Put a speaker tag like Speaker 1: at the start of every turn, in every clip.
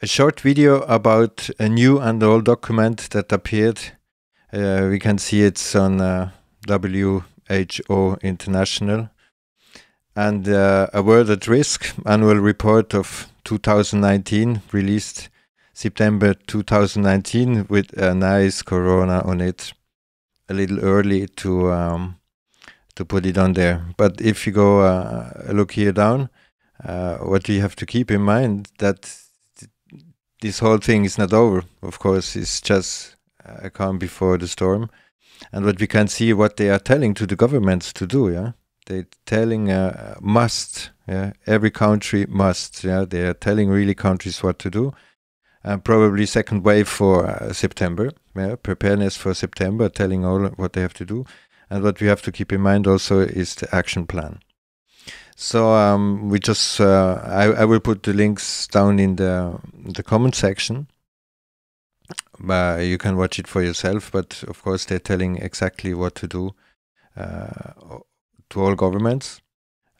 Speaker 1: a short video about a new and old document that appeared. Uh, we can see it's on uh, WHO International. And uh, a World at Risk annual report of 2019, released September 2019, with a nice corona on it. A little early to um, to put it on there. But if you go uh, look here down, uh, what you have to keep in mind that this whole thing is not over. Of course, it's just uh, a calm before the storm. And what we can see, what they are telling to the governments to do, yeah, they're telling uh, must, yeah, every country must, yeah, they are telling really countries what to do. And uh, probably second wave for uh, September, yeah, preparedness for September, telling all what they have to do. And what we have to keep in mind also is the action plan. So um, we just uh, I, I will put the links down in the the comment section. Uh, you can watch it for yourself, but of course they're telling exactly what to do uh, to all governments.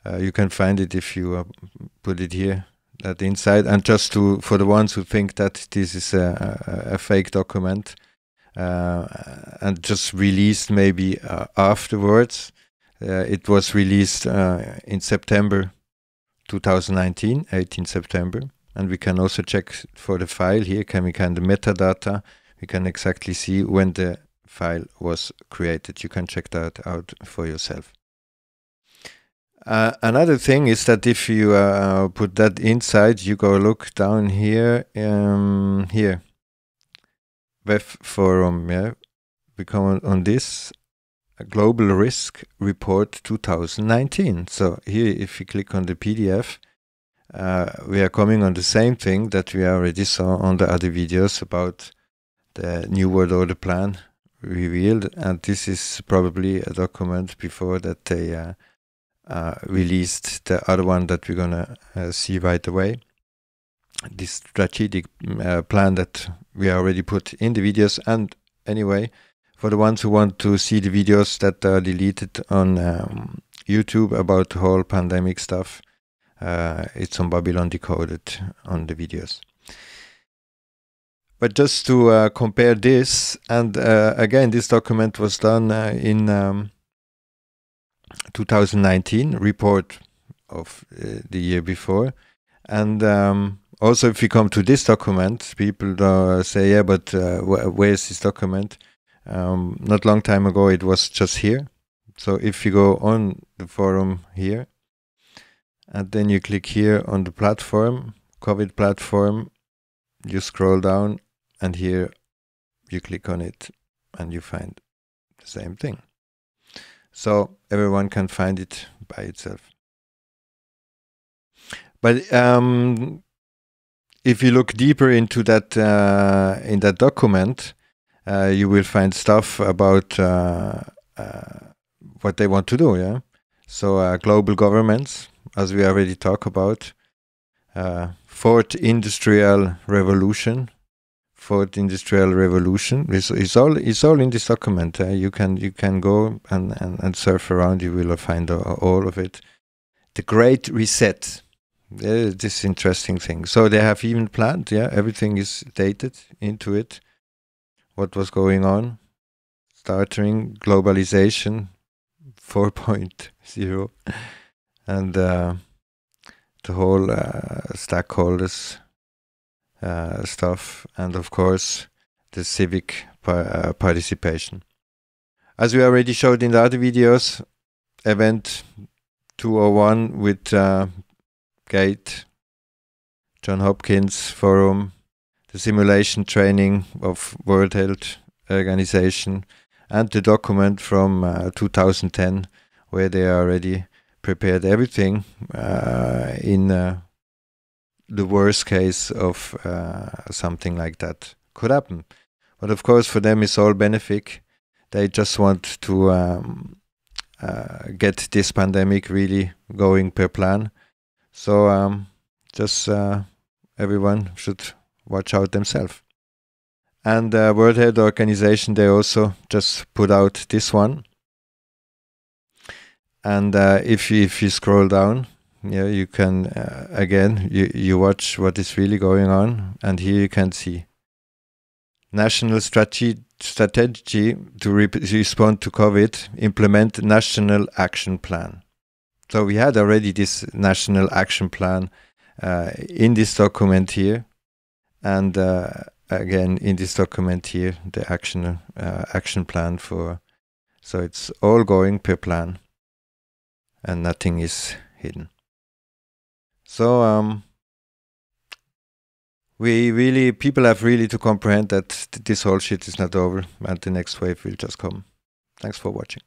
Speaker 1: Uh, you can find it if you uh, put it here at the inside. And just to for the ones who think that this is a, a, a fake document uh, and just released maybe afterwards, uh, it was released uh, in September 2019, 18 September. And we can also check for the file here, Can we kind the metadata. We can exactly see when the file was created. You can check that out for yourself. Uh, another thing is that if you uh, put that inside, you go look down here, um, here, web forum, yeah, we come on, on this Global Risk Report 2019. So here, if you click on the PDF, uh, we are coming on the same thing that we already saw on the other videos about the New World Order Plan revealed. And this is probably a document before that they uh, uh, released the other one that we're going to uh, see right away. This strategic uh, plan that we already put in the videos. And anyway, for the ones who want to see the videos that are deleted on um, YouTube about the whole pandemic stuff, uh, it's on Babylon Decoded on the videos. But just to uh, compare this, and uh, again, this document was done uh, in um, 2019, report of uh, the year before. And um, also, if we come to this document, people uh, say, yeah, but wh where's this document? Um, not long time ago, it was just here. So if you go on the forum here, and then you click here on the platform, COVID platform, you scroll down, and here you click on it, and you find the same thing. So everyone can find it by itself. But um, if you look deeper into that uh, in that document, uh, you will find stuff about uh, uh, what they want to do. Yeah, so global governments, as we already talked about, fourth industrial revolution, fourth industrial revolution. It's, it's, all it's all in this document. Uh, you can you can go and, and, and surf around. You will find all of it. The Great Reset. Uh, this interesting thing. So they have even planned. Yeah, everything is dated into it what was going on, starting globalization 4.0, and uh, the whole uh, stakeholders uh, stuff, and of course the civic uh, participation. As we already showed in the other videos, event 201 with uh, Gate, John Hopkins Forum, the simulation training of World Health Organization, and the document from uh, 2010 where they already prepared everything uh, in uh, the worst case of uh, something like that could happen. But of course, for them, it's all benefic. They just want to um, uh, get this pandemic really going per plan. So um, just uh, everyone should watch out themselves. And the uh, World Health Organization, they also just put out this one. And uh, if, you, if you scroll down, yeah, you can uh, again you, you watch what is really going on, and here you can see national strategy strategy to re respond to COVID, implement national action plan. So we had already this national action plan uh, in this document here, and uh, again, in this document here, the action uh, action plan for so it's all going per plan, and nothing is hidden. So um, we really people have really to comprehend that this whole shit is not over, and the next wave will just come. Thanks for watching.